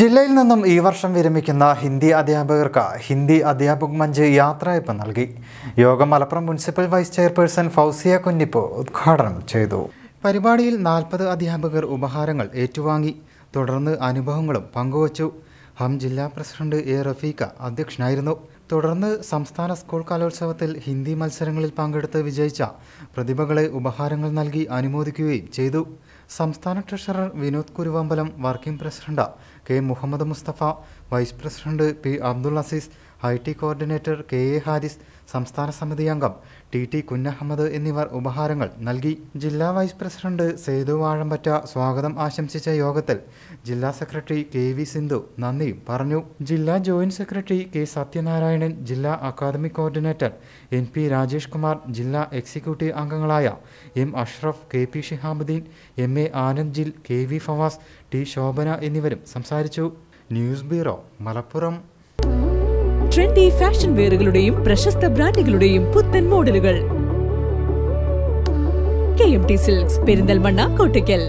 ജില്ലയിൽ നിന്നും ഈ വർഷം വിരമിക്കുന്ന ഹിന്ദി അധ്യാപകർക്ക് ഹിന്ദി അധ്യാപക മഞ്ച് യാത്രയപ്പ് നൽകി യോഗം Malappuram municipal vice chairperson Fousiya Kunhippo ഉദ്ഘാടനം ചെയ്തു പരിപാടിയിൽ നാൽപ്പത് അധ്യാപകർ ഉപഹാരങ്ങൾ ഏറ്റുവാങ്ങി തുടർന്ന് അനുഭവങ്ങളും പങ്കുവച്ചു ഹം ജില്ലാ പ്രസിഡന്റ് എ റഫീഖ അധ്യക്ഷനായിരുന്നു തുടർന്ന് സംസ്ഥാന സ്കൂൾ കലോത്സവത്തിൽ ഹിന്ദി മത്സരങ്ങളിൽ പങ്കെടുത്ത് വിജയിച്ച പ്രതിഭകളെ ഉപഹാരങ്ങൾ നൽകി അനുമോദിക്കുകയും ചെയ്തു സംസ്ഥാന treasurer Vinod Kuruvambalam working president K Muhammad Mustafa vice president P Abdul Aziz I T coordinator K A Haris സംസ്ഥാന സമിതി അംഗം ടി ടി കുഞ്ഞഹമ്മദ് എന്നിവർ ഉപഹാരങ്ങൾ നൽകി ജില്ലാ വൈസ് പ്രസിഡന്റ് സേതു വാഴമ്പറ്റ സ്വാഗതം ആശംസിച്ച യോഗത്തിൽ ജില്ലാ സെക്രട്ടറി കെ വി സിന്ധു നന്ദിയും പറഞ്ഞു ജില്ലാ joint secretary K Sathyanarayanan Narayanan ജില്ലാ academic coordinator N P Rajesh Kumar ജില്ലാ എക്സിക്യൂട്ടീവ് അംഗങ്ങളായ M Ashraf K P Shihabuddin M A Anand ജിൽ K V Fawas T Shobhana എന്നിവരും സംസാരിച്ചു news bureau Malappuram trendy fashion വെയറുകളുടെയും പ്രശസ്ത ബ്രാൻഡുകളുടെയും പുത്തൻ മോഡലുകൾ K M T silks Perinthalmanna Kottakkal